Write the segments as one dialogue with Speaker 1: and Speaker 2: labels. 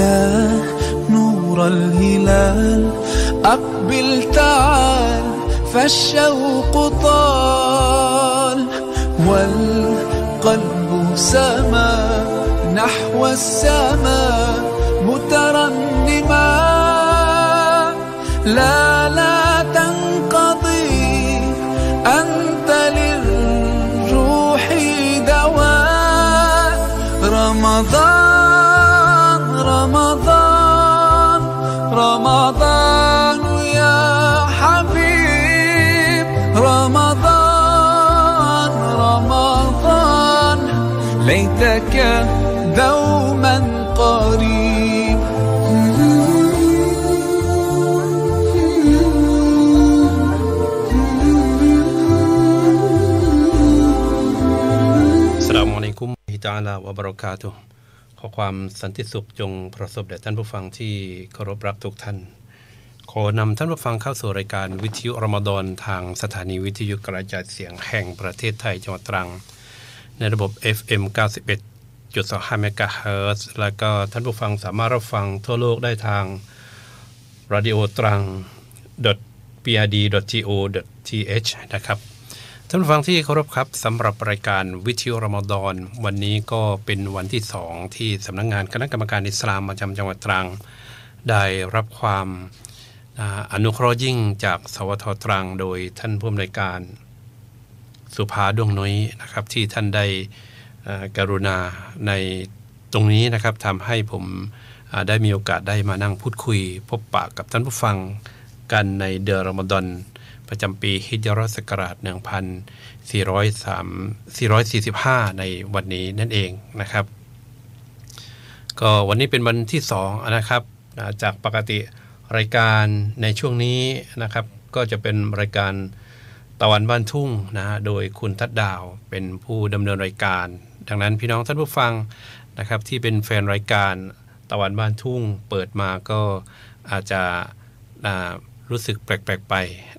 Speaker 1: يا نور الهلال أقبل تعال فالشوق طال والقلب سما نحو السماء مترنما لا
Speaker 2: ตาลาวะบรกาตุขอความสันติสุขจงประสบแด่ท่านผู้ฟังที่เคารพรักทุกท่าน ขอนำท่านผู้ฟังเข้าสู่รายการวิทยุรมดอนทางสถานีวิทยุกระจายเสียงแห่งประเทศไทยจังหวัดตรัง ในระบบ FM 91.25เมกะเฮิรตซ์และก็ท่านผู้ฟังสามารถรับฟังทั่วโลกได้ทางรดิโอตรัง p r d g o t h นะครับท่านฟังที่เคารพครับสำหรับรายการวิทยุรมดอนวันนี้ก็เป็นวันที่สองที่สำนักงงานคณะกรรมการอิสลามประจำจังหวัดตรัง ได้รับความอนุเคราะห์ยิ่ง จากสวทตรัง โดยท่านผู้อำนวยการสุภาดวงน้อยนะครับที่ท่านได้กรุณาในตรงนี้นะครับทำให้ผมได้มีโอกาสได้มานั่งพูดคุย พบปะกับท่านผู้ฟังกันในเดือนรมฎอนประจำปีฮิจรัสกราช1445 ในวันนี้นั่นเองนะครับ ก็วันนี้เป็นวันที่ 2 นะครับจากปกติรายการในช่วงนี้นะครับ ก็จะเป็นรายการตะวันบ้านทุ่งนะะโดยคุณทัดดาวเป็นผู้ดำเนินรายการ ดังนั้นพี่น้องท่านผู้ฟังนะครับ ที่เป็นแฟนรายการตะวันบ้านทุ่งเปิดมาก็อาจจะรู้สึกแปลกๆ ไป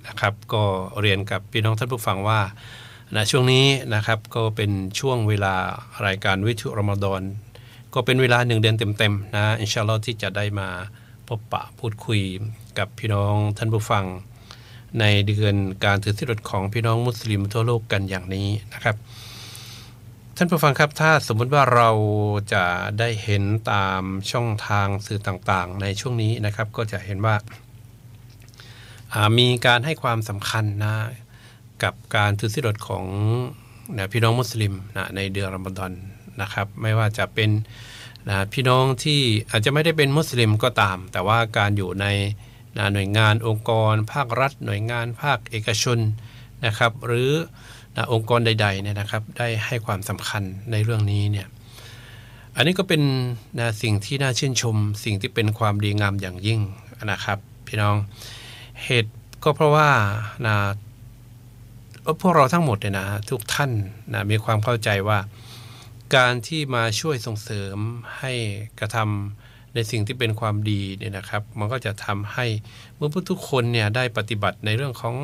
Speaker 2: นะครับ ก็เรียนกับพี่น้องท่านผู้ฟังว่านะช่วงนี้นะครับก็เป็นช่วงเวลารายการวิทยุรมดอนก็เป็นเวลาหนึ่งเดือนเต็มๆนะอินชาอัลลอฮ์ที่จะได้มาพบปะพูดคุยกับพี่น้องท่านผู้ฟัง ในเดือนการถือสิทธิ์ของพี่น้องมุสลิมทั่วโลกกันอย่างนี้นะครับ ท่านผู้ฟังครับ ถ้าสมมุติว่าเราจะได้เห็นตามช่องทางสื่อต่างๆ ในช่วงนี้นะครับก็จะเห็นว่ามีการให้ความสำคัญนะกับการถือศีลอดของนะพี่น้องมุสลิมนะในเดือนรอมฎอนนะครับ ไม่ว่าจะเป็นนะพี่น้องที่อาจจะไม่ได้เป็นมุสลิมก็ตาม แต่ว่าการอยู่ในนะหน่วยงาน องค์กร ภาครัฐ หน่วยงาน ภาคเอกชนนะครับ หรือนะองค์กรใดๆเนี่ยนะครับ ได้ให้ความสำคัญในเรื่องนี้เนี่ยอันนี้ก็เป็นนะสิ่งที่น่าชื่นชมสิ่งที่เป็นความดีงามอย่างยิ่งนะครับ พี่น้องเหตุก็เพราะว่านะพวกเราทั้งหมดเนี่ยนะทุกท่านนะมีความเข้าใจว่าการที่มาช่วยส่งเสริมให้กระทำในสิ่งที่เป็นความดีเนี่ยนะครับ มันก็จะทำให้เมื่อผู้ทุกคนเนี่ยได้ปฏิบัติในเรื่องของ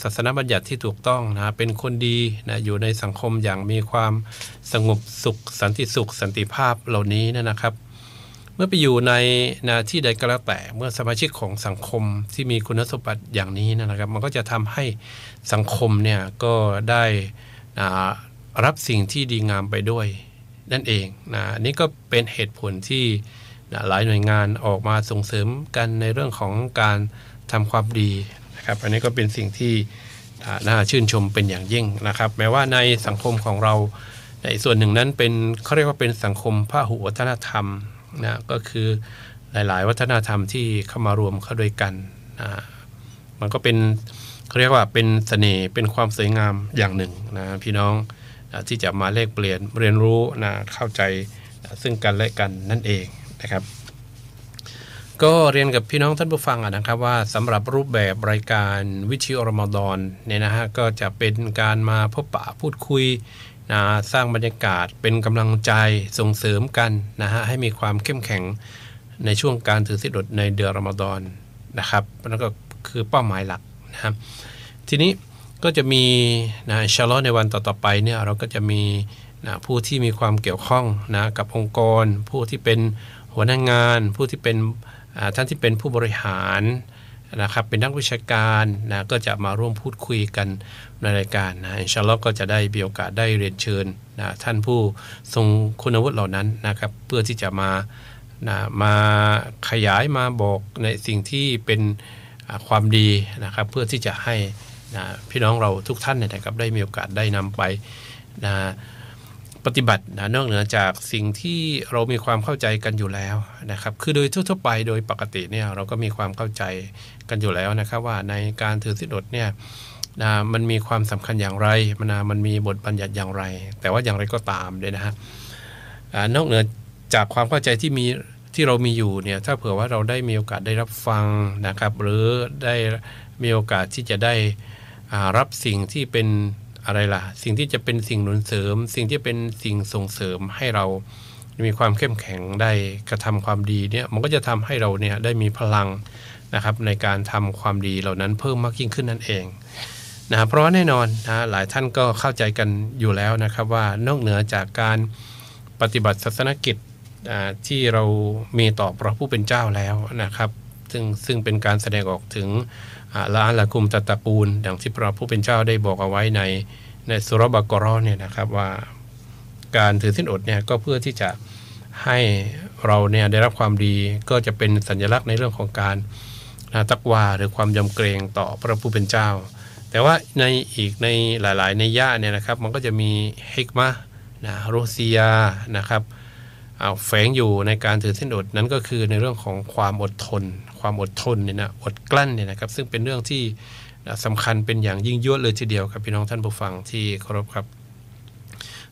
Speaker 2: ศาสนบัญญัติที่ถูกต้องนะเป็นคนดีนะอยู่ในสังคมอย่างมีความสงบสุขสันติสุขสันติภาพเหล่านี้นะครับเมื่อไปอยู่ในนาที่ใดก็แล้วแต่ เมื่อสมาชิกของสังคมที่มีคุณสมบัติอย่างนี้นะครับ มันก็จะทำให้สังคมเนี่ยก็ได้รับสิ่งที่ดีงามไปด้วยนั่นเองนะนี่ก็เป็นเหตุผลที่หลายหน่วยงานออกมาส่งเสริมกันในเรื่องของการทำความดีนะครับ อันนี้ก็เป็นสิ่งที่น่าชื่นชมเป็นอย่างยิ่งนะครับ แม้ว่าในสังคมของเรา ในส่วนหนึ่งนั้นเป็นเขาเรียกว่าเป็นสังคมพหุวัฒนธรรมนะก็คือหลายๆ วัฒนธรรมที่เข้ามารวมเข้าด้วยกันนะมันก็เป็นเขาเรียกว่าเป็นสเสน่ห์เป็นความสวยงามอย่างหนึ่งนะพี่น้องนะที่จะมาแลกเปลี่ยนเรียนรู้นะเข้าใจนะซึ่งกันและกันนั่นเองนะครับก็เรียนกับพี่น้องท่านผู้ฟังนะครับว่าสำหรับรูปแบบรายการวิชิอรมดอนเนี่ยนะฮะก็จะเป็นการมาพบปะพูดคุยนะสร้างบรรยากาศเป็นกำลังใจส่งเสริมกันนะฮะให้มีความเข้มแข็งในช่วงการถือศีลอดในเดือนรอมฎอนนะครับนั่นก็คือเป้าหมายหลักนะครับทีนี้ก็จะมีนะชาร์ลในวันต่อๆไปเนี่ยเราก็จะมีนะผู้ที่มีความเกี่ยวข้องนะกับองค์กร ผู้ที่เป็นหัวหน้างงาน ผู้ที่เป็นท่านที่เป็นผู้บริหารนะครับเป็นนักวิชาการนะก็จะมาร่วมพูดคุยกันในรายการนะอินชาลอก็จะได้มีโอกาสได้เรียนเชิญนะท่านผู้ทรงคุณวุฒิเหล่านั้นนะครับ เพื่อที่จะมานะมาขยายมาบอกในสิ่งที่เป็นความดีนะครับเพื่อที่จะให้นะพี่น้องเราทุกท่านเนี่ยนะครับได้มีโอกาสได้นำไปนะปฏิบัตินะนอกเหนือจากสิ่งที่เรามีความเข้าใจกันอยู่แล้วนะครับคือโดยทั่วไปโดยปกติเนี่ยเราก็มีความเข้าใจกันอยู่แล้วนะครับว่าในการถือสิทธิ์เนี่ยนะมันมีความสำคัญอย่างไร มันมันมีบทบัญญัติอย่างไร แต่ว่าอย่างไรก็ตามเลยนะฮะนอกเหนือจากความเข้าใจที่มีที่เรามีอยู่เนี่ยถ้าเผื่อว่าเราได้มีโอกาสได้รับฟังนะครับหรือได้มีโอกาสที่จะได้รับสิ่งที่เป็นอะไรล่ะสิ่งที่จะเป็นสิ่งหนุนเสริม สิ่งที่เป็นสิ่งส่งเสริมให้เรามีความเข้มแข็งได้กระทำความดีเนี่ยมันก็จะทำให้เราเนี่ยได้มีพลังนะครับในการทำความดีเหล่านั้นเพิ่มมากยิ่งขึ้นนั่นเองนะเพราะแน่นอนนะหลายท่านก็เข้าใจกันอยู่แล้วนะครับว่านอกเหนือจากการปฏิบัติศาสนกิจที่เรามีต่อพระผู้เป็นเจ้าแล้วนะครับซึ่งซึ่งเป็นการแสดงออกถึงอาลาละคุมตะตะปูนดังที่พระผู้เป็นเจ้าได้บอกเอาไว้ในในสุรบกรอเนี่ยนะครับว่าการถือสิ้นอดเนี่ยก็เพื่อที่จะให้เราเนี่ยได้รับความดีก็จะเป็นสัญลักษณ์ในเรื่องของการนะตักวาหรือความยำเกรงต่อพระผู้เป็นเจ้า แต่ว่าในอีกในหลายๆในย่าเนี่ยนะครับมันก็จะมีฮิกมะนะโรซียานะครับแฝงอยู่ในการถือสิ้นอดนั้นก็คือในเรื่องของความอดทนความอดทนเนี่ยนะอดกลั้นเนี่ยนะครับซึ่งเป็นเรื่องที่สำคัญเป็นอย่างยิ่งยวดเลยทีเดียวครับพี่น้องท่านผู้ฟังที่เคารพครับ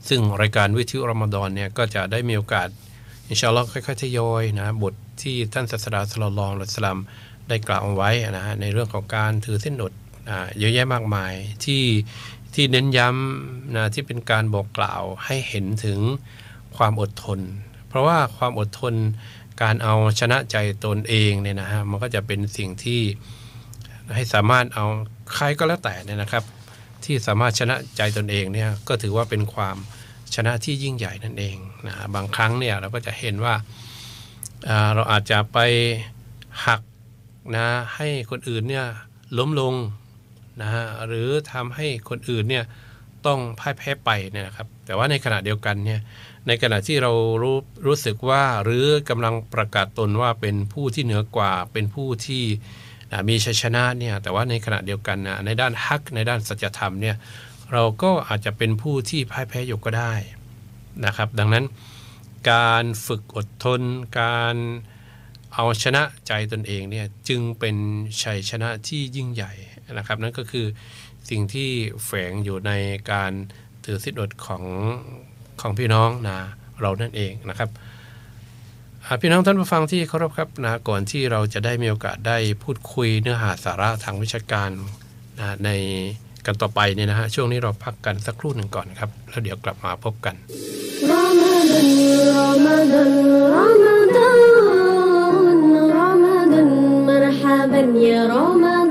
Speaker 2: ซึ่งรายการวิทยุรมฎอนเนี่ยก็จะได้มีโอกาสอินชาอัลลอฮ์ค่อยๆทยอยนะบทที่ท่านศาสดาสลลองหลัสลัมได้กล่าวเอาไว้นะฮะในเรื่องของการถือเส้นอดเยอะแยะมากมายที่ที่เน้นย้ำนะที่เป็นการบอกกล่าวให้เห็นถึงความอดทน เพราะว่าความอดทนการเอาชนะใจตนเองเนี่ยนะฮะมันก็จะเป็นสิ่งที่ให้สามารถเอาใครก็แล้วแต่เนี่ยนะครับ ที่สามารถชนะใจตนเองเนี่ยก็ถือว่าเป็นความชนะที่ยิ่งใหญ่นั่นเองนะบางครั้งเนี่ยเราก็จะเห็นว่าเราอาจจะไปหักนะให้คนอื่นเนี่ยล้มลงนะฮะหรือทำให้คนอื่นเนี่ยต้องพ่ายแพ้ไปเนี่ยนะครับแต่ว่าในขณะเดียวกันเนี่ยในขณะที่เรารู้รู้สึกว่าหรือกำลังประกาศตนว่าเป็นผู้ที่เหนือกว่าเป็นผู้ที่มีชัยชนะเนี่ยแต่ว่าในขณะเดียวกันนะในด้านฮักในด้านสัจธรรมเนี่ยเราก็อาจจะเป็นผู้ที่พ่ายแพ้อยู่ก็ได้นะครับดังนั้นการฝึกอดทนการเอาชนะใจตนเองเนี่ยจึงเป็นชัยชนะที่ยิ่งใหญ่นะครับนั่นก็คือสิ่งที่แฝงอยู่ในการถือสิทธิอดของของพี่น้องนะเรานั่นเองนะครับพี่น้องท่านผู้ฟังที่เคารพครับนะก่อนที่เราจะได้มีโอกาสได้พูดคุยเนื้อหาสาระทางวิชาการนะในกันต่อไปเนี่ยนะฮะช่วงนี้เราพักกันสักครู่หนึ่งก่อนครับแล้วเดี๋ยวกลับมาพบกัน
Speaker 1: ر م ร ا มาดันม م ر าบัน ا ر ร ض มา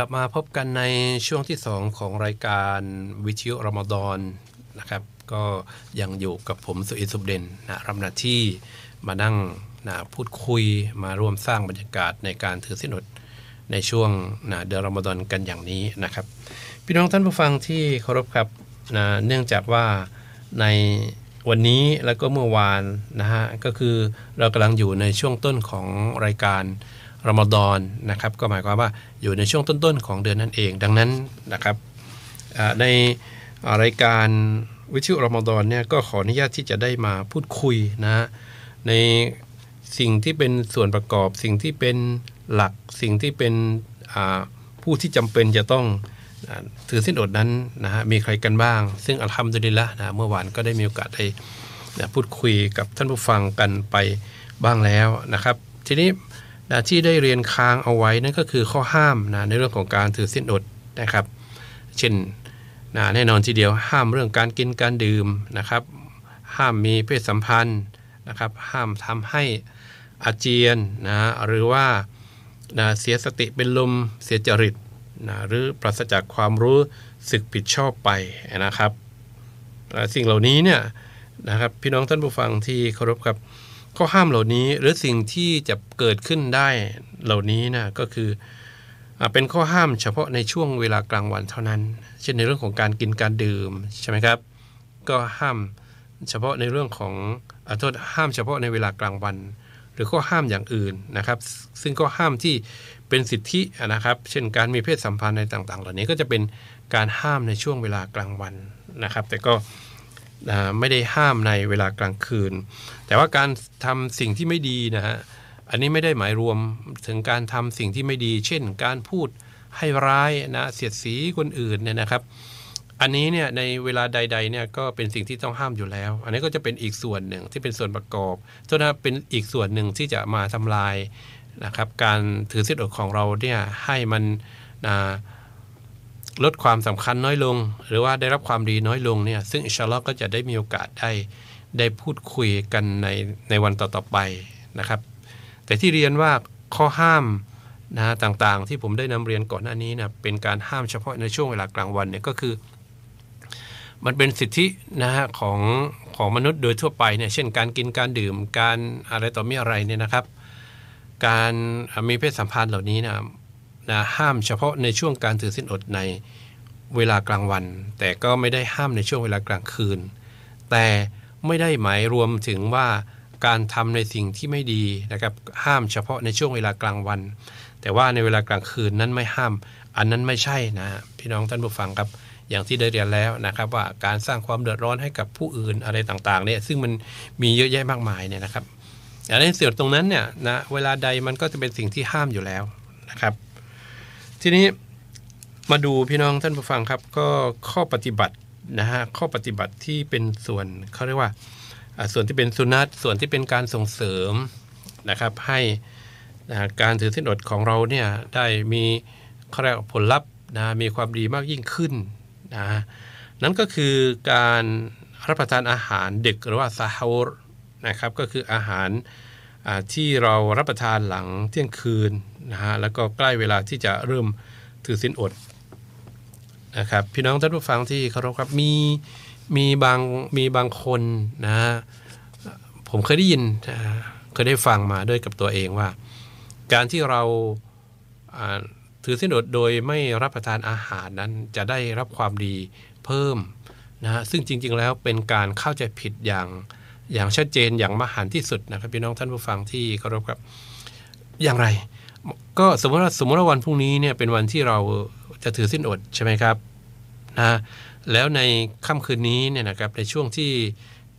Speaker 2: ลับมาพบกันในช่วงที่ 2 ของรายการวิทยุรมดอนนะครับก็ยังอยู่กับผมสุอิสุบเด่นนะรับหน้าที่มานั่งนะพูดคุยมาร่วมสร้างบรรยากาศในการถือสินอดในช่วงนะเดือนรมฎอนกันอย่างนี้นะครับ พี่น้องท่านผู้ฟังที่เคารพครับนะเนื่องจากว่าในวันนี้แล้วก็เมื่อวานนะฮะ ก็คือเรากำลังอยู่ในช่วงต้นของรายการรอมฎอนนะครับ ก็หมายความว่าอยู่ในช่วงต้นๆของเดือนนั่นเอง ดังนั้นนะครับในรายการวิทยุรอมฎอนเนี่ยก็ขออนุญาตที่จะได้มาพูดคุยนะในสิ่งที่เป็นส่วนประกอบสิ่งที่เป็นหลักสิ่งที่เป็นผู้ที่จำเป็นจะต้องถือสิ้นอดนั้นนะฮะมีใครกันบ้างซึ่งอัลฮัมดุลิลละนะเมื่อวานก็ได้มีโอกาสได้พูดคุยกับท่านผู้ฟังกันไปบ้างแล้วนะครับ ทีนี้นะที่ได้เรียนค้างเอาไว้นั่นก็คือข้อห้ามนะในเรื่องของการถือสินอดนะครับ เช่นนะแน่นอนทีเดียวห้ามเรื่องการกินการดื่มนะครับ ห้ามมีเพศสัมพันธ์นะครับห้ามทำให้อาเจียนนะหรือว่านะเสียสติเป็นลมเสียจริตนะหรือปราศจากความรู้สึกผิดชอบไปนะครับสิ่งเหล่านี้เนี่ยนะครับพี่น้องท่านผู้ฟังที่เคารพครับข้อห้ามเหล่านี้หรือสิ่งที่จะเกิดขึ้นได้เหล่านี้นะก็คือเป็นข้อห้ามเฉพาะในช่วงเวลากลางวันเท่านั้น เช่นในเรื่องของการกินการดื่มใช่ไหมครับ ก็ห้ามเฉพาะในเรื่องของอโทษห้ามเฉพาะในเวลากลางวัน หรือข้อห้ามอย่างอื่นนะครับ ซึ่งก็ห้ามที่เป็นสิทธินะครับ เช่นการมีเพศสัมพันธ์ในต่างๆ เหล่านี้ ก็จะเป็นการห้ามในช่วงเวลากลางวันนะครับ แต่ก็นะไม่ได้ห้ามในเวลากลางคืน แต่ว่าการทำสิ่งที่ไม่ดีนะฮะอันนี้ไม่ได้หมายรวมถึงการทำสิ่งที่ไม่ดี เช่นการพูดให้ร้ายนะเสียดสีคนอื่นเนี่ยนะครับ อันนี้เนี่ยในเวลาใด ๆเนี่ยก็เป็นสิ่งที่ต้องห้ามอยู่แล้ว อันนี้ก็จะเป็นอีกส่วนหนึ่งที่เป็นส่วนประกอบจนเป็นอีกส่วนหนึ่งที่จะมาทำลายนะครับ การถือสิทธิ์อดของเราเนี่ยให้มันนะลดความสำคัญน้อยลง หรือว่าได้รับความดีน้อยลงเนี่ยซึ่งอิชาลอก็จะได้มีโอกาสได้ได้พูดคุยกันในในวันต่อๆไปนะครับ แต่ที่เรียนว่าข้อห้ามนะต่างๆ ที่ผมได้นำเรียนก่อนหน้านี้นะเป็นการห้ามเฉพาะในช่วงเวลากลางวันเนี่ยก็คือ มันเป็นสิทธินะฮะของของมนุษย์โดยทั่วไปเนี่ยเช่นการกินการดื่มการอะไรต่อมีอะไรเนี่ยนะครับ การมีเพศสัมพันธ์เหล่านี้นะนะห้ามเฉพาะในช่วงการถือสินอดในเวลากลางวันแต่ก็ไม่ได้ห้ามในช่วงเวลากลางคืน แต่ไม่ได้หมายรวมถึงว่าการทำในสิ่งที่ไม่ดีนะครับ ห้ามเฉพาะในช่วงเวลากลางวัน แต่ว่าในเวลากลางคืนนั้นไม่ห้าม อันนั้นไม่ใช่นะพี่น้องท่านผู้ฟังครับอย่างที่ได้เรียนแล้วนะครับ ว่าการสร้างความเดือดร้อนให้กับผู้อื่นอะไรต่างๆ เนี่ยซึ่งมันมีเยอะแยะมากมายเนี่ยนะครับอันนี้เสียตรงนั้นเนี่ยนะเวลาใดมันก็จะเป็นสิ่งที่ห้ามอยู่แล้วนะครับทีนี้มาดูพี่น้องท่านผู้ฟังครับ ก็ข้อปฏิบัตินะฮะข้อปฏิบัติที่เป็นส่วนเขาเรียกว่า ส่วนที่เป็นสุนัตส่วนที่เป็นการส่งเสริมนะครับให้นะการถือสินอดของเราเนี่ยได้มีเขาเรียกผลลัพธ์นะมีความดีมากยิ่งขึ้นนะนั่นก็คือการรับประทานอาหารดึกหรือว่าซาฮา์นะครับก็คืออาหารที่เรารับประทานหลังเที่ยงคืนนะฮะแล้วก็ใกล้เวลาที่จะเริ่มถือสินอดนะครับพี่น้องท่านผู้ฟังที่เคารพครับมีมีบางมีบางคนนะผมเคยได้ยินเคยได้ฟังมาด้วยกับตัวเองว่า การที่เราถือสินอดโดยไม่รับประทานอาหารนั้นจะได้รับความดีเพิ่มนะซึ่งจริงๆแล้วเป็นการเข้าใจผิดอย่างอย่างชัดเจนอย่างมหันที่สุดนะครับ พี่น้องท่านผู้ฟังที่เคารพครับ อย่างไรก็สมมติว่าสมมติว่าวันพรุ่งนี้เนี่ยเป็นวันที่เราจะถือสิ้นอดใช่ไหมครับนะแล้วในค่ำคืนนี้เนี่ยนะครับในช่วงที่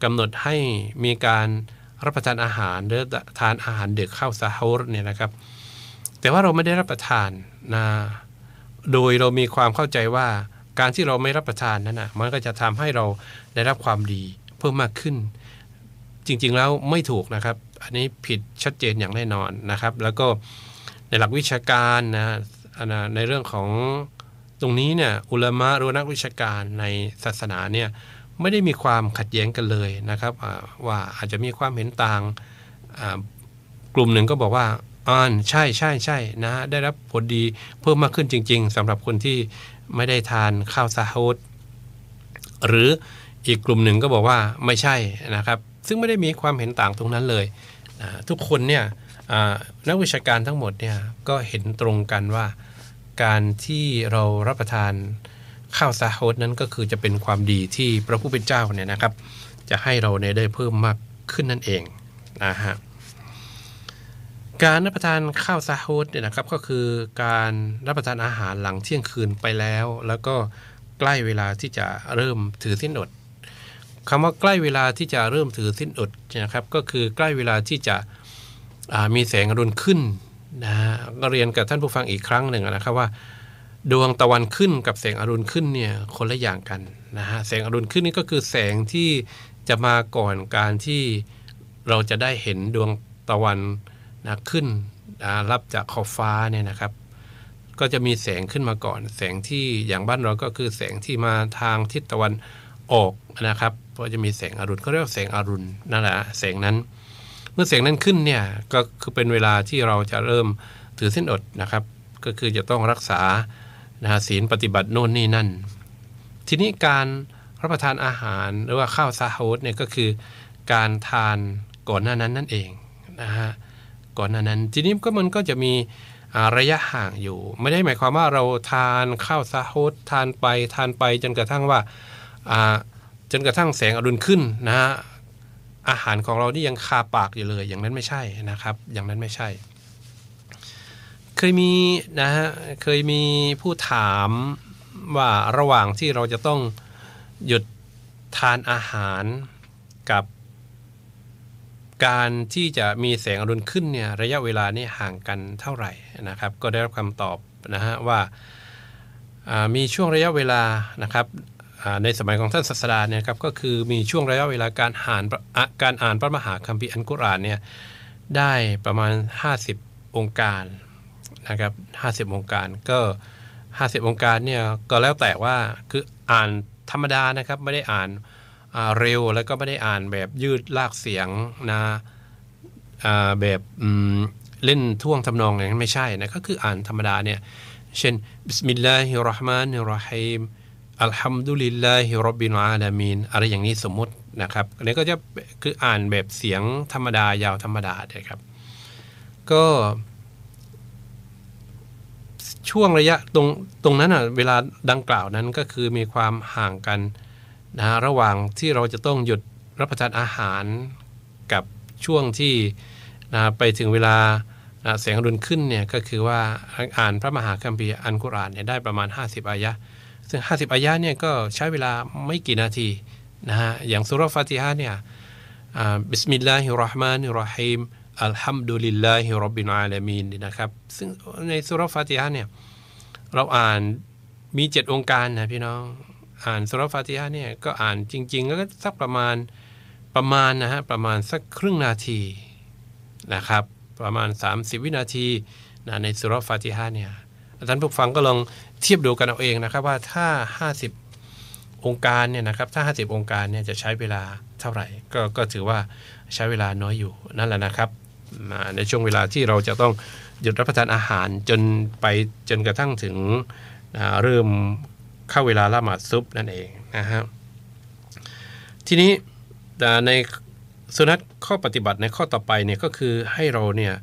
Speaker 2: กำหนดให้มีการรับประทานอาหารหรือทานอาหารเด็กเข้าสาฮุรเนี่ยนะครับ แต่ว่าเราไม่ได้รับประทานนะโดยเรามีความเข้าใจว่าการที่เราไม่รับประทานนั้นนะมันก็จะทำให้เราได้รับความดีเพิ่มมากขึ้น จริง ๆ แล้วไม่ถูกนะครับ อันนี้ผิดชัดเจนอย่างแน่นอนนะครับ แล้วก็ในหลักวิชาการนะในเรื่องของตรงนี้เนี่ยอุลามะรู้นักวิชาการในศาสนาเนี่ยไม่ได้มีความขัดแย้งกันเลยนะครับ ว่าอาจจะมีความเห็นต่างกลุ่มหนึ่งก็บอกว่าอ่านใช่ใช่ใช่นะได้รับผลดีเพิ่มมากขึ้นจริง ๆ สำหรับคนที่ไม่ได้ทานข้าวซาฮุดหรืออีกกลุ่มหนึ่งก็บอกว่าไม่ใช่นะครับ ซึ่งไม่ได้มีความเห็นต่างตรงนั้นเลยทุกคนเนี่ยนักวิชาการทั้งหมดเนี่ย ก็เห็นตรงกันว่า การที่เรารับประทานข้าวสาโฮตนั้นก็คือจะเป็นความดีที่พระผู้เป็นเจ้าเนี่ยนะครับ จะให้เราเนี่ยได้เพิ่มมากขึ้นนั่นเองนะฮะการรับประทานข้าวซาฮูดเนี่ยนะครับก็คือการรับประทานอาหารหลังเที่ยงคืนไปแล้ว แล้วก็ใกล้เวลาที่จะเริ่มถือสิ้นอดคำว่าใกล้เวลาที่จะเริ่มถือสิ้นอดนะครับก็คือใกล้เวลาที่จะมีแสงอรุณขึ้นนะก็เรียนกับท่านผู้ฟังอีกครั้งหนึ่งนะครับว่าดวงตะวันขึ้นกับแสงอรุณขึ้นเนี่ยคนละอย่างกันนะฮะแสงอรุณขึ้นนี่ก็คือแสงที่ จะมาก่อนการที่เราจะได้เห็นดวงตะวันนะขึ้นนะรับจากขอบฟ้าเนี่ยนะครับ ก็จะมีแสงขึ้นมาก่อน แสงที่อย่างบ้านเราก็คือแสงที่มาทางทิศตะวันออกนะครับก็จะมีแสงอรุณเขาเรียกแสงอรุณนั่นแหละแสงนั้นมื่อเสียงนั้นขึ้นเนี่ยก็คือเป็นเวลาที่เราจะเริ่มถือเส้นอดนะครับ ก็คือจะต้องรักษานะศีลปฏิบัติโน่นนี่นั่น ทีนี้การรับประทานอาหารหรือว่าข้าวซาฮดเนี่ยก็คือการทานก่อนหน้านั้นนั่นเองนะฮะก่อนหน้านั้นทีนี้ก็มันก็จะมีระยะห่างอยู่ ไม่ได้หมายความว่าเราทานข้าวซาฮดทานไปทานไปจนกระทั่งว่าจนกระทั่งแสงอรุณขึ้นนะฮะอาหารของเรานี่ยังคาปากอยู่เลยอย่างนั้นไม่ใช่นะครับอย่างนั้นไม่ใช่ เคยมี นะฮะเคยมีผู้ถามว่าระหว่างที่เราจะต้องหยุดทานอาหารกับการที่จะมีแสงอรุณขึ้นเนี่ยระยะเวลานี่ห่างกันเท่าไหร่นะครับ ก็ได้รับคำตอบนะฮะว่ามีช่วงระยะเวลานะครับในสมัยของท่านศาสดาเนี่ยครับก็คือมีช่วงระยะเวลาการอ่านการอ่านพระมหาคัมภีร์อันกุรานเนี่ยได้ประมาณ 50 องค์การนะครับ50 องค์การก็ 50 องค์การเนี่ยก็แล้วแต่ว่าคืออ่านธรรมดานะครับ ไม่ได้อ่านเร็วแล้วก็ไม่ได้อ่านแบบยืดลากเสียงนะแบบเล่นท่วงทำนองอย่างนั้นไม่ใช่นะ ก็คืออ่านธรรมดาเนี่ยเช่นบิสมิลลาฮิรราะห์มานิรราะฮีมอัลฮัมดุลิลลาฮิรบบินอาลามีนอะไรอย่างนี้สมมุตินะครับอันนี้ก็จะคืออ่านแบบเสียงธรรมดายาวธรรมดาเลยครับก็ ช่วงระยะตรงตรงนั้นอ่ะ เวลาดังกล่าวนั้นก็คือมีความห่างกันนะระหว่างที่เราจะต้องหยุดรับประทานอาหารกับช่วงที่นะไปถึงเวลาเสแสงรุนขึ้นเนี่ย ก็คือว่าอ่านพระมหาคัมภีร์อันกุรานเนี่ยได้ประมาณ 50อายะซึ่ง 50 อายะเนี่ยก็ใช้เวลาไม่กี่นาทีนะฮะอย่างสุรฟาติฮะเนี่ยบิสมิลลาฮิราะห์มานิราะฮีมอัลฮัมดุลิลลาฮิรับบินอาลามีนนะครับซึ่งในสุรฟาติฮะเนี่ยเราอ่านมีเจ็ดองค์การนะพี่น้องอ่านสุรฟาติฮะเนี่ยก็อ่านจริงๆแล้วก็สักประมาณประมาณนะฮะประมาณสักครึ่งนาทีนะครับประมาณ 30 วินาทีนะในสุรฟาติฮะเนี่ยอาจารย์ผู้ฟังก็ลองเทียบดูกันเอาเองนะครับว่าถ้า 50 องค์การเนี่ยนะครับถ้า 50 องค์การเนี่ยจะใช้เวลาเท่าไหร่ ก็ก็ถือว่าใช้เวลาน้อยอยู่นั่นแหละนะครับ ในช่วงเวลาที่เราจะต้องหยุดรับประทานอาหารจนไปจนกระทั่งถึงเริ่มเข้าเวลาละหมาดซุปนั่นเองนะฮะทีนี้ในสุนัตข้อปฏิบัติในข้อต่อไปเนี่ยก็คือให้เราเนี่ย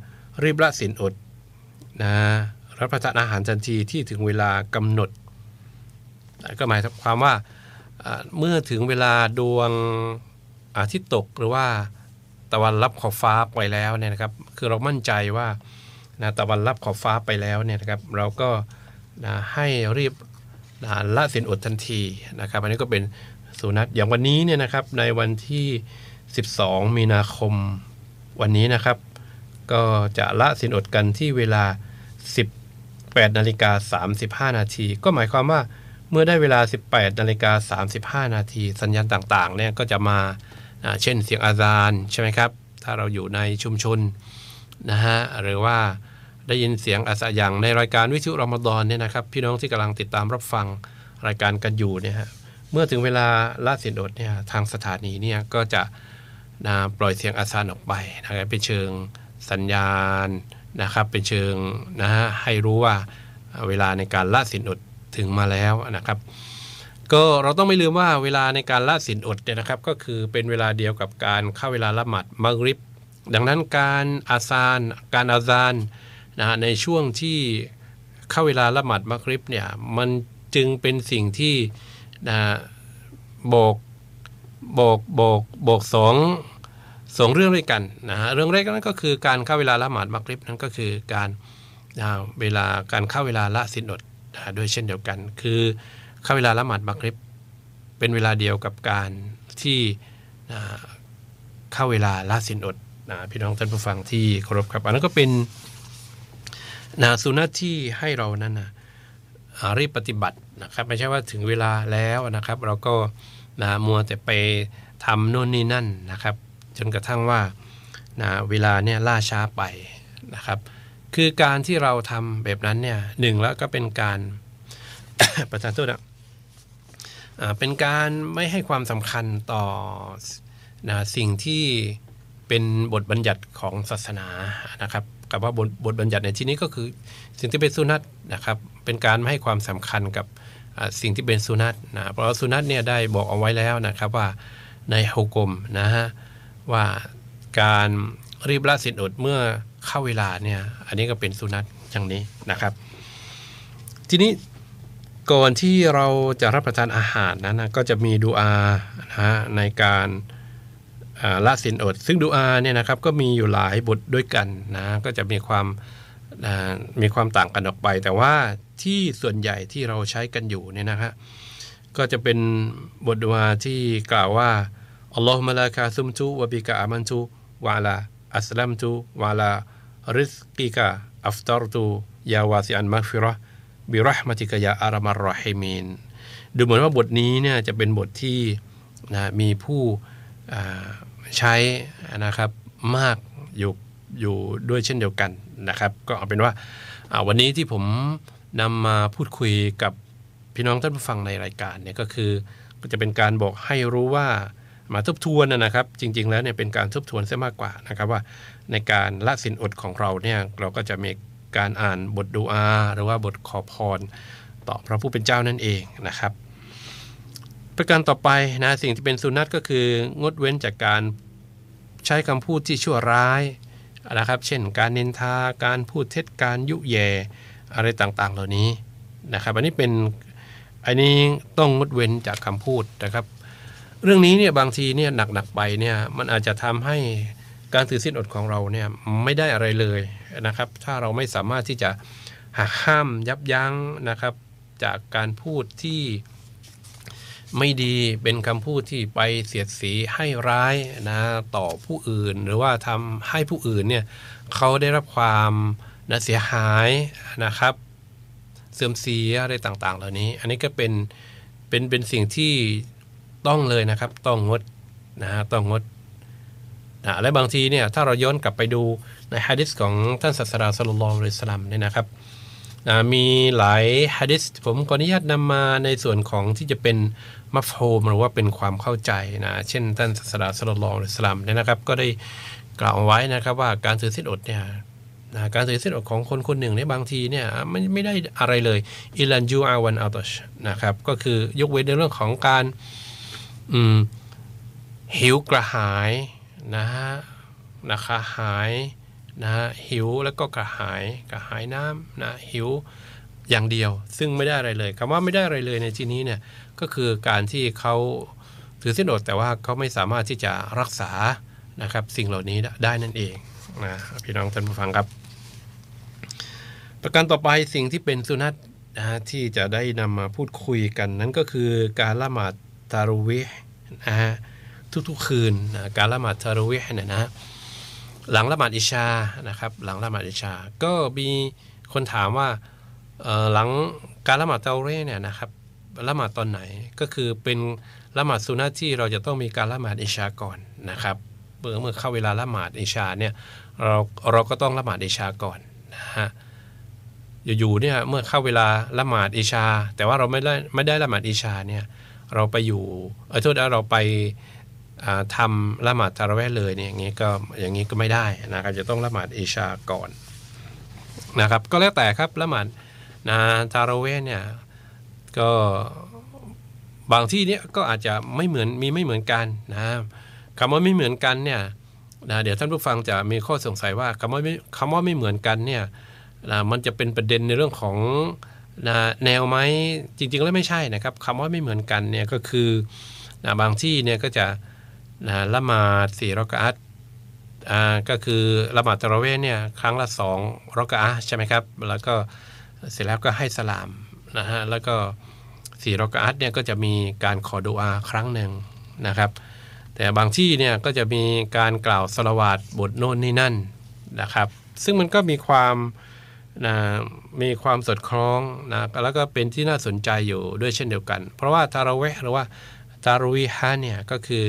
Speaker 2: รีบละสินอดนะรับประทานอาหารทันทีที่ถึงเวลากำหนด ก็หมายความว่าเมื่อถึงเวลาดวงอาทิตย์ตกหรือว่าตะวันรับขอบฟ้าไปแล้วเนี่ยนะครับ คือเรามั่นใจว่านะตะวันรับขอบฟ้าไปแล้วเนี่ยนะครับ เราก็นะให้รีบนะละสินอดทันทีนะครับ อันนี้ก็เป็นสุนัตอย่างวันนี้เนี่ยนะครับในวันที่ 12 มีนาคมวันนี้นะครับ ก็จะละสินอดกันที่เวลา 10 18นาฬิกา35นาทีก็หมายความว่าเมื่อได้เวลา 18นาฬิกา35 นาทีสัญญาณต่างๆเนี่ยก็จะมาเช่นเสียงอาจารย์ใช่ไหมครับถ้าเราอยู่ในชุมชนนะฮะหรือว่าได้ยินเสียงอาซาอย่างในรายการวิทยุรมฎอนเนี่ยนะครับพี่น้องที่กำลังติดตามรับฟังรายการกันอยู่เนี่ยฮะเมื่อถึงเวลาลาสินโดดเนี่ยทางสถานีเนี่ยก็จะนะปล่อยเสียงอาสาออกไปนะครับเป็นเชิงสัญญาณนะครับเป็นเชิงนะฮะให้รู้ว่าเวลาในการละสินอดถึงมาแล้วนะครับ ก็เราต้องไม่ลืมว่าเวลาในการละสินอดเนี่ยนะครับ ก็คือเป็นเวลาเดียวกับการเข้าเวลาละหมาดมักริบดังนั้นการอาซานการอาซานนะฮะในช่วงที่เข้าเวลาละหมาดมักริบเนี่ยมันจึงเป็นสิ่งที่นะบอกบอกบอกบอกสองสองเรื่องด้วยกันนะฮะเรื่องแรกนั่นก็คือการเข้าเวลาละหมาดมักริบนั่นก็คือ การเวลาการเข้าเวลาละสินอดด้วยเช่นเดียวกัน คือเข้าเวลาละหมาดมักริบเป็นเวลาเดียวกับการที่เข้าเวลาละสินอดนะพี่น้องท่านผู้ฟังที่เคารพครับ อันนั้นก็เป็นนะสุนัตที่ให้เรานั้นนะรีบปฏิบัตินะครับ ไม่ใช่ว่าถึงเวลาแล้วนะครับ เราก็นะมัวแต่ไปทำโน่นนี่นั่นนะครับจนกระทั่งว่านะเวลาเนี่ยล่าช้าไปนะครับ คือการที่เราทำแบบนั้นเนี่ยหนึ่งแล้วก็เป็นการ ประธานโทษนะเป็นการไม่ให้ความสำคัญต่อนะสิ่งที่เป็นบทบัญญัติของศาสนานะครับ กับว่าบทบทบัญญัติในที่นี้ก็คือสิ่งที่เป็นสุนัตนะครับ เป็นการไม่ให้ความสำคัญกับสิ่งที่เป็นสุนัต นะเพราะสุนัตเนี่ยได้บอกเอาไว้แล้วนะครับว่าในฮุกมนะฮะว่าการรีบละสินอดเมื่อเข้าเวลาเนี่ยอันนี้ก็เป็นสุนัตอย่างนี้นะครับ ทีนี้ก่อนที่เราจะรับประทานอาหารนั้นนะก็จะมีดูอานะในการละสินอดซึ่งดูอาเนี่ยนะครับก็มีอยู่หลายบทด้วยกันนะก็จะมีความมีความต่างกันออกไป แต่ว่าที่ส่วนใหญ่ที่เราใช้กันอยู่เนี่ยนะฮะก็จะเป็นบทดูอาที่กล่าวว่าอัลลอฮุมะลาคาซุมตุวะบิกะอามันตุวะลาอัสลัมตุวะลาริสกิกะอัฟตารตุยาวาซิอันมักฟิรอบิรหมติกะยาอารามารอฮิมินดูเหมือนว่าบทนี้เนี่ยจะเป็นบทที่นะมีผู้ใช้นะครับมากอยู่อยู่ด้วยเช่นเดียวกันนะครับ ก็เอาเป็นว่าวันนี้ที่ผมนำมาพูดคุยกับพี่น้องท่านผู้ฟังในรายการเนี่ยก็คือจะเป็นการบอกให้รู้ว่ามาทบทวนนะครับจริงๆ แล้วเนี่ยเป็นการทบทวนเสียมากกว่านะครับ ว่าในการละสินอดของเราเนี่ยเราก็จะมีการอ่านบทดูอาหรือว่าบทขอพรต่อพระผู้เป็นเจ้านั่นเองนะครับประการต่อไปนะสิ่งที่เป็นสุนัตก็คือ งดเว้นจากการใช้คำพูดที่ชั่วร้ายนะครับ เช่นการเนินทาการพูดเท็จการยุแยอะไรต่างๆ เหล่านี้นะครับอันนี้เป็นอันนี้ต้องงดเว้นจากคำพูดนะครับเรื่องนี้เนี่ยบางทีเนี่ยหนักๆไปเนี่ยมันอาจจะทำให้การถือสินอดของเราเนี่ยไม่ได้อะไรเลยนะครับ ถ้าเราไม่สามารถที่จะ หักห้าม ยับยั้งนะครับ จากการพูดที่ไม่ดีเป็นคำพูดที่ไปเสียดสีให้ร้ายนะต่อผู้อื่นหรือว่าทำให้ผู้อื่นเนี่ยเขาได้รับความนะเสียหายนะครับ เสื่อมเสียอะไรต่างๆ เหล่านี้ อันนี้ก็เป็นเป็นเป็นสิ่งที่ต้องเลยนะครับ ต้องงดนะฮะต้องงดนะและบางทีเนี่ย ถ้าเราย้อนกลับไปดูในฮะดิษของท่านศาสดาสุลต่ลลอฮุสลัมเนี่ยนะครับนะมีหลายฮะดิษผมขออนุญาตนำมาในส่วนของที่จะเป็น มัฟโฮมหรือว่าเป็นความเข้าใจนะ เช่น ท่านศาสดาสุลต่ลลอฮุสลัมเนี่ยนะครับ ก็ได้กล่าวไว้นะครับว่าการถือสิทธิอดเนี่ยนะการถือสิทธิอดของคนคนหนึ่งในบางทีเนี่ยมันไม่ได้อะไรเลยอิลันยูอาวันอัลตชนะครับ ก็คือยกเว้นในเรื่องของการหิวกระหาย นะฮะนะคะหายนะฮะหิวแล้วก็กระหาย กระหายน้ำนะ หิว อย่างเดียว ซึ่งไม่ได้อะไรเลยคำว่าไม่ได้อะไรเลยในที่นี้เนี่ยก็คือการที่เขาถือสินอดแต่ว่าเขาไม่สามารถที่จะรักษา นะครับ สิ่งเหล่านี้ได้นั่นเองนะพี่น้องท่านผู้ฟังครับ ประการต่อไปสิ่งที่เป็นสุนัตนะที่จะได้นำมาพูดคุยกันนั้นก็คือการละหมาดตารุวินะฮะทุกๆคืนนะการละหมาดตารุวิเนี่ยนะหลังละหมาดอิชานะครับหลังละหมาดอิชา ก็มีคนถามว่าหลังการละหมาดตารุวีเนี่ยนะครับละหมาดตอนไหนก็คือเป็นละหมาดสุนัตที่เราจะต้องมีการละหมาดอิชาก่อนนะครับเมื่อเมื่อเข้าเวลาละหมาดอิชาเนี่ยเราเราก็ต้องละหมาดอิชาก่อนนะฮะอยู่ๆเนี่ยเมื่อเข้าเวลาละหมาดอิชา แต่ว่าเราไม่ได้ไม่ได้ละหมาดอิชาเนี่ยเราไปอยู่ เออโทษเราไปทำละหมาดตาระเวะเลยเนี่ยอย่างนี้ก็อย่างนี้ก็ไม่ได้นะครับจะต้องละหมาดเอชาก่อน นะครับ ก็แล้วแต่ครับละหมาดนาตาระเวะเนี่ยก็บางที่เนี่ยก็อาจจะไม่เหมือนมีไม่เหมือนกันนะคำว่าไม่เหมือนกันเนี่ยนะเดี๋ยวท่านผู้ฟังจะมีข้อสงสัยว่าคำว่าคำว่าไม่เหมือนกันเนี่ยนะมันจะเป็นประเด็นในเรื่องของนะแนวไหมจริงๆแล้วไม่ใช่นะครับคำว่าไม่เหมือนกันเนี่ยก็คือนะบางที่เนี่ยก็จะนะละหมาดสี่รักอัตอ่าก็คือละหมาดตะระเวนเนี่ยครั้งละสองรักอัตใช่ไหมครับแล้วก็เสร็จแล้วก็ให้สลามนะฮะแล้วก็สี่รักอัตเนี่ยก็จะมีการขอดุอาครั้งหนึ่งนะครับ แต่บางที่เนี่ยก็จะมีการกล่าวสลาวาดบทโน่นนี่นั่นนะครับ ซึ่งมันก็มีความนะมีความสอดคล้องนะ แล้วก็เป็นที่น่าสนใจอยู่ด้วยเช่นเดียวกัน เพราะว่าตาราเวหรือว่าตารุวิฮะเนี่ยก็คือ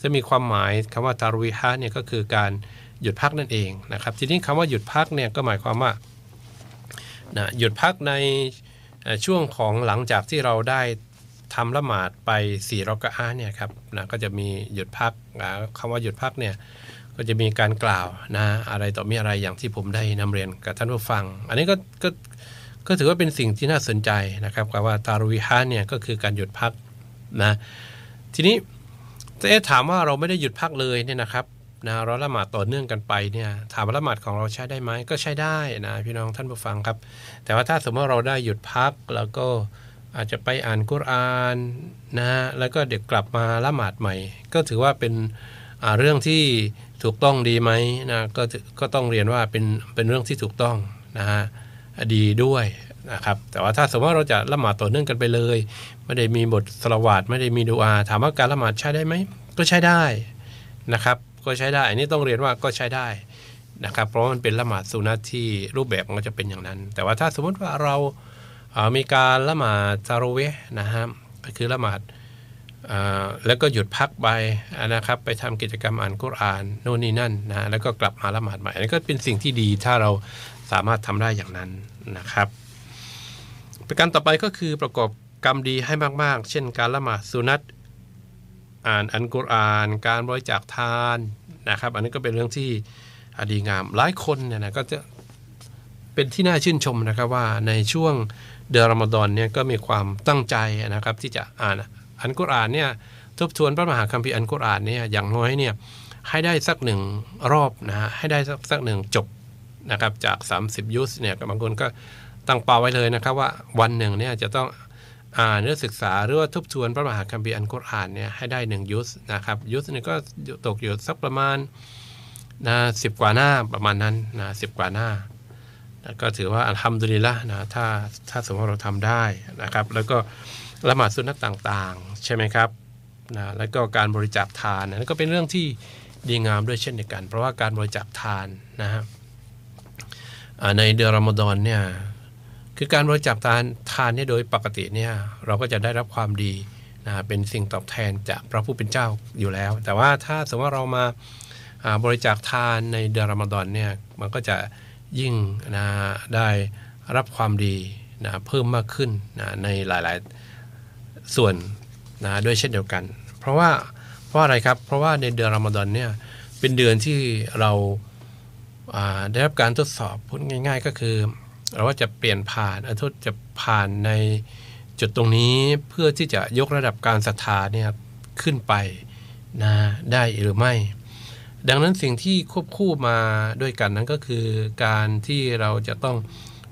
Speaker 2: จะมีความหมายคำว่าตารุวิฮะเนี่ยก็คือการหยุดพักนั่นเองนะครับ ทีนี้คำว่าหยุดพักเนี่ยก็หมายความว่านะหยุดพักในช่วงของหลังจากที่เราได้ทำละหมาดไปสี่รอกะอาเนี่ยครับนะก็จะมีหยุดพักคำว่าหยุดพักเนี่ยก็จะมีการกล่าวนะ อะไรต่อมีอะไรอย่างที่ผมได้นำเรียนกับท่านผู้ฟัง อันนี้ก็ก็ ก็ถือว่าเป็นสิ่งที่น่าสนใจนะครับกว่าตารุวิฮะเนี่ยก็คือการหยุดพักนะทีนี้จะถามว่าเราไม่ได้หยุดพักเลยเนี่ยนะครับนะเราละหมาดต่อเนื่องกันไปเนี่ย ถามละหมาดของเราใช้ได้ไหมก็ใช้ได้นะพี่น้องท่านผู้ฟังครับ แต่ว่าถ้าสมมติเราได้หยุดพัก แล้วก็อาจจะไปอ่านกุรานนะแล้วก็เดี๋ยวกลับมาละหมาดใหม่ ก็ถือว่าเป็นเรื่องที่ถูกต้องดีไหมนะก็ก็ต้องเรียนว่าเป็นเป็นเรื่องที่ถูกต้องนะฮะดีด้วยนะครับแต่ว่าถ้าสมมติว่าเราจะละหมาดต่อเนื่องกันไปเลย ไม่ได้มีบทสละวาดไม่ได้มีดูอา ถามว่าการละหมาดใช้ได้ไหมก็ใช้ได้นะครับ ก็ใช้ได้ อันนี้ต้องเรียนว่าก็ใช้ได้นะครับ เพราะมันเป็นละหมาดสุนัตที่รูปแบบมันจะเป็นอย่างนั้น แต่ว่าถ้าสมมติว่าเราามีการละหมาดซาโรเวนะฮะก็คือละหมาดแล้วก็หยุดพักไปนะครับ ไปทำกิจกรรมอ่านกุรานโน่นนี่นั่นนะแล้วก็กลับมาละหมาดใหม่นั่นก็เป็นสิ่งที่ดีถ้าเราสามารถทำได้อย่างนั้นนะครับประการต่อไปก็คือประกอบกรรมดีให้มากๆ เช่น การละหมาดสุนัต อ่านอันกุรานการบริจาคทานนะครับ อันนี้ก็เป็นเรื่องที่ดีงามหลายคนเนี่ยนะก็จะเป็นที่น่าชื่นชมนะครับว่าในช่วงเดือนรอมฎอนเนี่ยก็มีความตั้งใจนะครับที่จะอ่านอันกุรอานเนี่ยทบทวนพระมหาคัมภีร์อันกุรอานเนี่ยอย่างน้อยเนี่ยให้ได้สักหนึ่งรอบนะฮะให้ได้สักสักหนึ่งจบนะครับจาก 30ยุสเนี่ยบางคนก็ตั้งเป้าไว้เลยนะครับ ว่าวันหนึ่งเนี่ยจะต้องอ่านหรือศึกษา หรือว่าทบทวนพระมหาคัมภีร์อันกุรอานเนี่ยให้ได้หนึ่งยุสนะครับยุสเนี่ยก็ตกอยู่สักประมาณนะสิบกว่าหน้าประมาณนั้นนะสิบกว่าหน้าก็ถือว่าทำดุลิละนะถ้าถ้าสมมติเราทำได้นะครับ แล้วก็ละหมาดสุนัขต่างๆใช่ไหมครับ นะ แล้วก็การบริจาคทานนั่นก็เป็นเรื่องที่ดีงามด้วยเช่นเดียวกัน เพราะว่าการบริจาคทานนะฮะในเดือนรอมฎอนเนี่ยคือการบริจาคทานทานเนี่ยโดยปกติเนี่ยเราก็จะได้รับความดีนะ เป็นสิ่งตอบแทนจากพระผู้เป็นเจ้าอยู่แล้ว แต่ว่าถ้าสมมติว่าเรามาบริจาคทานในเดือนรอมฎอนเนี่ยมันก็จะยิ่งนะได้รับความดีนะเพิ่มมากขึ้นนะในหลายๆส่วนนะด้วยเช่นเดียวกัน เพราะว่าเพราะอะไรครับเพราะว่าในเดือนรอมฎอนเนี่ยเป็นเดือนที่เราได้รับการทดสอบพูดง่าย ๆ ก็คือ เราว่าจะเปลี่ยนผ่านอาทุจะผ่านในจุดตรงนี้เพื่อที่จะยกระดับการศรัทธาเนี่ยขึ้นไปนะได้หรือไม่ ดังนั้นสิ่งที่ควบคู่มาด้วยกันนั้นก็คือการที่เราจะต้อง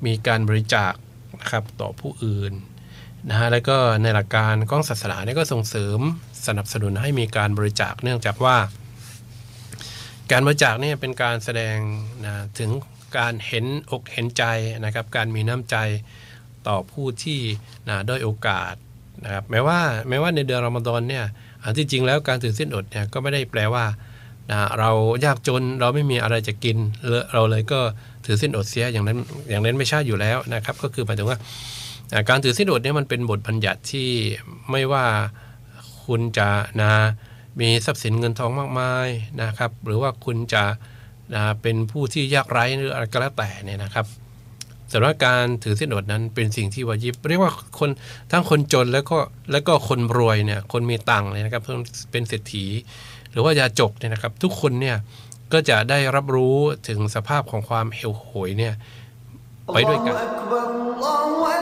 Speaker 2: มีการบริจาคนะครับต่อผู้อื่นนะฮะแล้วก็ในหลักการกล้องศาสนาเนี่ยก็ส่งเสริมสนับสนุนให้มีการบริจาคเนื่องจากว่า การบริจาคเนี่ยเป็นการแสดงนะถึงการเห็นอกเห็นใจนะครับการมีน้ำใจต่อผู้ที่นะด้อยโอกาสนะครับแม้ว่าแม้ว่าในเดือนรอมฎอนเนี่ยที่จริงแล้วการถือสิ้นอดเนี่ยก็ไม่ได้แปลว่านะเรายากจนเราไม่มีอะไรจะกิน เราเลยก็ถือสิ้นอดเสียอย่างนั้นอย่างนั้นไม่ใช่อยู่แล้วนะครับ ก็คือหมายถึงว่าการถือสินอดเนี่ยมันเป็นบทบัญญัติที่ไม่ว่าคุณจะนะมีทรัพย์สินเงินทองมากมายนะครับ หรือว่าคุณจะนะเป็นผู้ที่ยากไร้หรืออะไรก็แล้วแต่เนี่ยนะครับสำหรับการถือสินอดนั้นเป็นสิ่งที่วายิบ เรียกว่าคนทั้งคนจนแล้วก็แล้วก็คนรวยเนี่ยคนมีตังค์เลยนะครับเป็นเศรษฐีหรือว่ายาจกเนี่ยนะครับ ทุกคนเนี่ยก็จะได้รับรู้ถึงสภาพของความเหวโหยเนี่ยไปด้วยกั
Speaker 1: น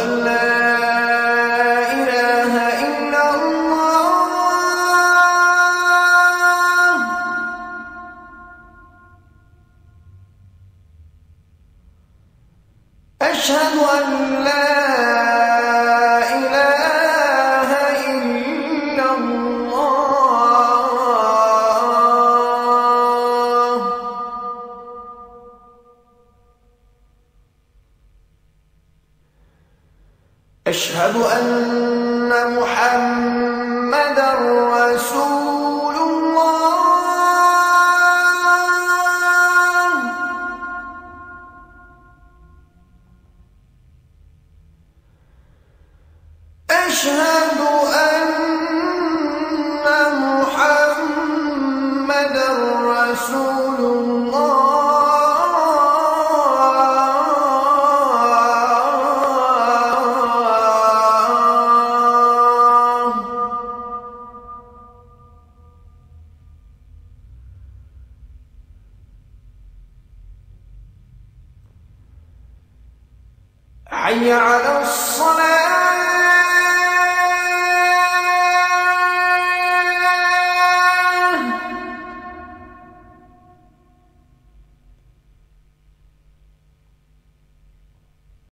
Speaker 1: أشهد أن محمد